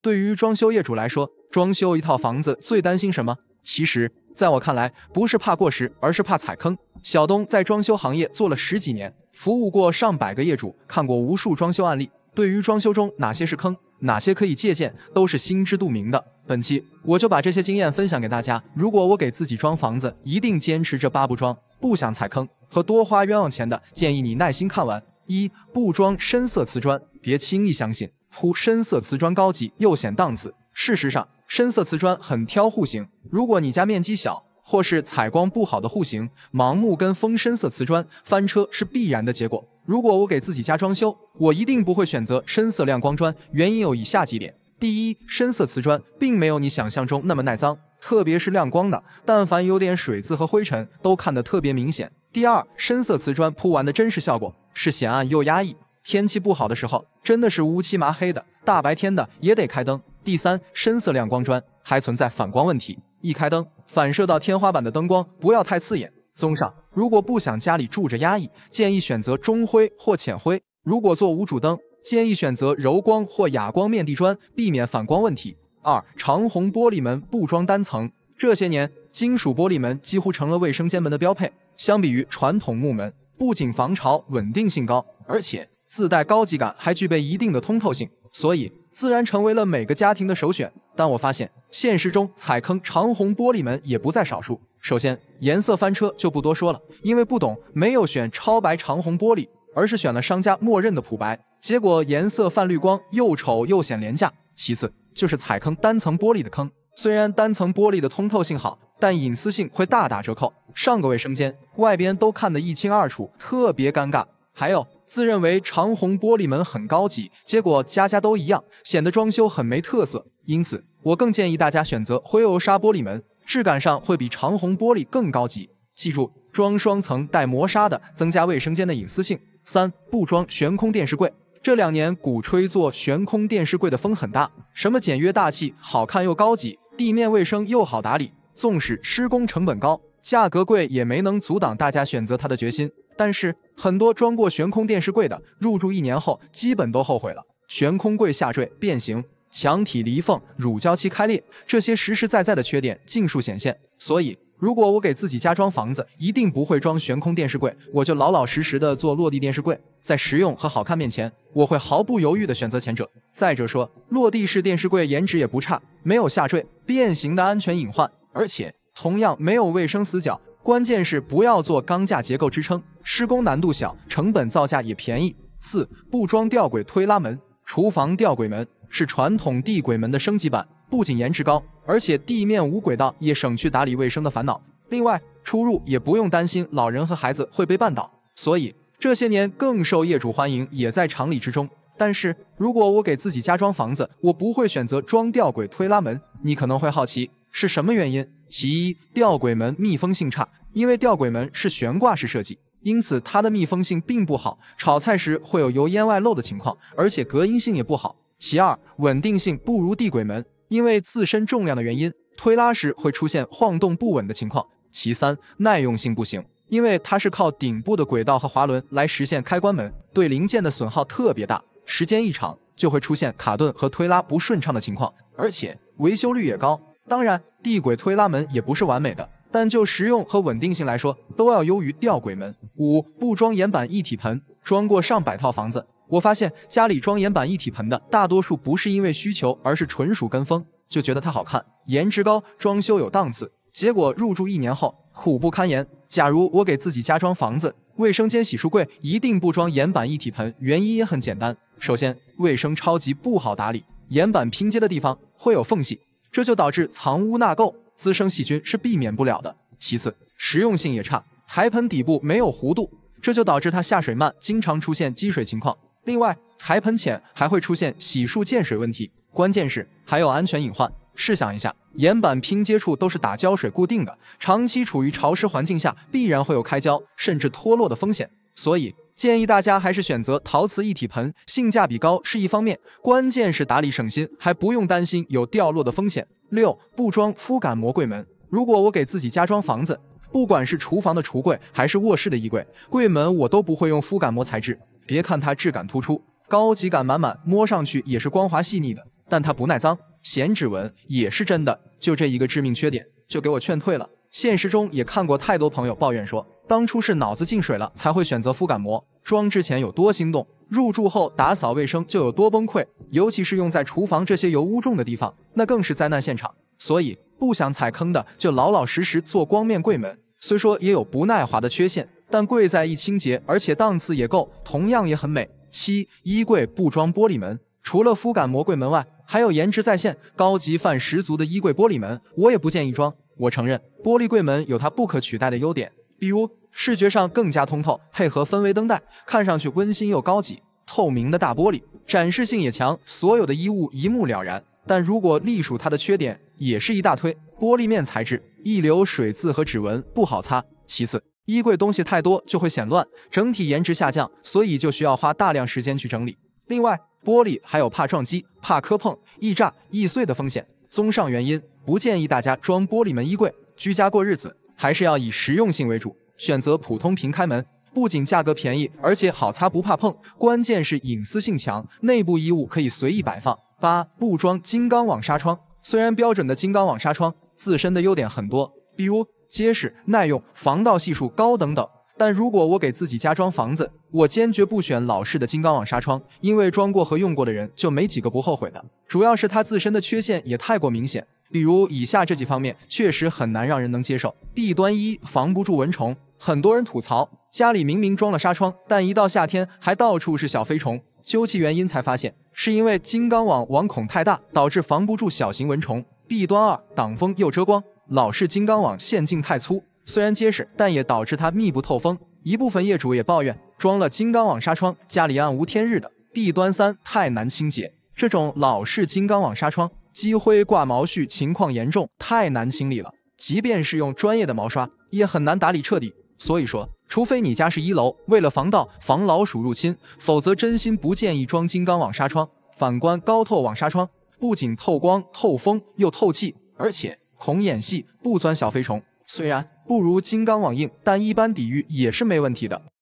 对于装修业主来说，装修一套房子最担心什么？其实，在我看来，不是怕过时，而是怕踩坑。小东在装修行业做了十几年，服务过上百个业主，看过无数装修案例，对于装修中哪些是坑，哪些可以借鉴，都是心知肚明的。本期我就把这些经验分享给大家。如果我给自己装房子，一定坚持这八步装，不想踩坑和多花冤枉钱的，建议你耐心看完。一不装深色瓷砖，别轻易相信铺深色瓷砖高级又显档次。事实上，深色瓷砖很挑户型，如果你家面积小或是采光不好的户型，盲目跟风深色瓷砖，翻车是必然的结果。如果我给自己家装修，我一定不会选择深色亮光砖，原因有以下几点：第一，深色瓷砖并没有你想象中那么耐脏，特别是亮光的，但凡有点水渍和灰尘，都看得特别明显。第二，深色瓷砖铺完的真实效果。是显暗又压抑，天气不好的时候真的是乌漆麻黑的，大白天的也得开灯。第三，深色亮光砖还存在反光问题，一开灯反射到天花板的灯光不要太刺眼。综上，如果不想家里住着压抑，建议选择中灰或浅灰。如果做无主灯，建议选择柔光或哑光面地砖，避免反光问题。二，长虹玻璃门不装单层，这些年金属玻璃门几乎成了卫生间门的标配，相比于传统木门。不仅防潮稳定性高，而且自带高级感，还具备一定的通透性，所以自然成为了每个家庭的首选。但我发现现实中踩坑长虹玻璃门也不在少数。首先，颜色翻车就不多说了，因为不懂，没有选超白长虹玻璃，而是选了商家默认的普白，结果颜色泛绿光，又丑又显廉价。其次就是踩坑单层玻璃的坑。虽然单层玻璃的通透性好，但隐私性会大打折扣。上个卫生间，外边都看得一清二楚，特别尴尬。还有，自认为长虹玻璃门很高级，结果家家都一样，显得装修很没特色。因此，我更建议大家选择灰欧砂玻璃门，质感上会比长虹玻璃更高级。记住，装双层带磨砂的，增加卫生间的隐私性。三，不装悬空电视柜。这两年鼓吹做悬空电视柜的风很大，什么简约大气、好看又高级，地面卫生又好打理，纵使施工成本高、价格贵，也没能阻挡大家选择它的决心。但是，很多装过悬空电视柜的，入住一年后，基本都后悔了：悬空柜下坠、变形，墙体离缝，乳胶漆开裂，这些实实在在的缺点尽数显现。所以，如果我给自己家装房子，一定不会装悬空电视柜，我就老老实实的做落地电视柜。在实用和好看面前，我会毫不犹豫的选择前者。再者说，落地式电视柜颜值也不差，没有下坠、变形的安全隐患，而且同样没有卫生死角。关键是不要做钢架结构支撑，施工难度小，成本造价也便宜。四不装吊轨推拉门，厨房吊轨门。是传统地轨门的升级版，不仅颜值高，而且地面无轨道也省去打理卫生的烦恼。另外，出入也不用担心老人和孩子会被绊倒，所以这些年更受业主欢迎也在常理之中。但是如果我给自己家装房子，我不会选择装吊轨推拉门。你可能会好奇是什么原因？其一，吊轨门密封性差，因为吊轨门是悬挂式设计，因此它的密封性并不好，炒菜时会有油烟外漏的情况，而且隔音性也不好。其二，稳定性不如地轨门，因为自身重量的原因，推拉时会出现晃动不稳的情况。其三，耐用性不行，因为它是靠顶部的轨道和滑轮来实现开关门，对零件的损耗特别大，时间一长就会出现卡顿和推拉不顺畅的情况，而且维修率也高。当然，地轨推拉门也不是完美的，但就实用和稳定性来说，都要优于吊轨门。五、不装岩板一体盆，装过上百套房子。我发现家里装岩板一体盆的，大多数不是因为需求，而是纯属跟风，就觉得它好看，颜值高，装修有档次。结果入住一年后，苦不堪言。假如我给自己家装房子，卫生间洗漱柜一定不装岩板一体盆，原因也很简单。首先，卫生超级不好打理，岩板拼接的地方会有缝隙，这就导致藏污纳垢，滋生细菌是避免不了的。其次，实用性也差，台盆底部没有弧度，这就导致它下水慢，经常出现积水情况。另外，台盆浅还会出现洗漱溅水问题，关键是还有安全隐患。试想一下，岩板拼接处都是打胶水固定的，长期处于潮湿环境下，必然会有开胶甚至脱落的风险。所以建议大家还是选择陶瓷一体盆，性价比高是一方面，关键是打理省心，还不用担心有掉落的风险。六，不装肤感膜柜门。如果我给自己家装房子，不管是厨房的橱柜还是卧室的衣柜，柜门我都不会用肤感膜材质。别看它质感突出，高级感满满，摸上去也是光滑细腻的，但它不耐脏，显指纹也是真的，就这一个致命缺点，就给我劝退了。现实中也看过太多朋友抱怨说，当初是脑子进水了才会选择肤感膜，装之前有多心动，入住后打扫卫生就有多崩溃，尤其是用在厨房这些油污重的地方，那更是灾难现场。所以不想踩坑的，就老老实实做光面柜门，虽说也有不耐滑的缺陷。但贵在易清洁，而且档次也够，同样也很美。七衣柜不装玻璃门，除了肤感魔柜门外，还有颜值在线、高级范十足的衣柜玻璃门，我也不建议装。我承认，玻璃柜门有它不可取代的优点，比如视觉上更加通透，配合氛围灯带，看上去温馨又高级。透明的大玻璃，展示性也强，所有的衣物一目了然。但如果隶属它的缺点，也是一大推：玻璃面材质易留水渍和指纹，不好擦。其次。衣柜东西太多就会显乱，整体颜值下降，所以就需要花大量时间去整理。另外，玻璃还有怕撞击、怕磕碰、易炸、易碎的风险。综上原因，不建议大家装玻璃门衣柜。居家过日子还是要以实用性为主，选择普通平开门，不仅价格便宜，而且好擦，不怕碰，关键是隐私性强，内部衣物可以随意摆放。八不装金刚网纱窗，虽然标准的金刚网纱窗自身的优点很多，比如。结实、耐用、防盗系数高，等等。但如果我给自己家装房子，我坚决不选老式的金刚网纱窗，因为装过和用过的人就没几个不后悔的。主要是它自身的缺陷也太过明显，比如以下这几方面确实很难让人能接受。弊端一，防不住蚊虫。很多人吐槽家里明明装了纱窗，但一到夏天还到处是小飞虫。究其原因，才发现是因为金刚网网孔太大，导致防不住小型蚊虫。弊端二，挡风又遮光。老式金刚网线径太粗，虽然结实，但也导致它密不透风。一部分业主也抱怨，装了金刚网纱窗，家里暗无天日的。弊端三，太难清洁。这种老式金刚网纱窗积灰挂毛絮情况严重，太难清理了。即便是用专业的毛刷，也很难打理彻底。所以说，除非你家是一楼，为了防盗、防老鼠入侵，否则真心不建议装金刚网纱窗。反观高透网纱窗，不仅透光、透风又透气，而且。孔眼细不钻小飞虫，虽然不如金刚网硬，但一般抵御也是没问题的。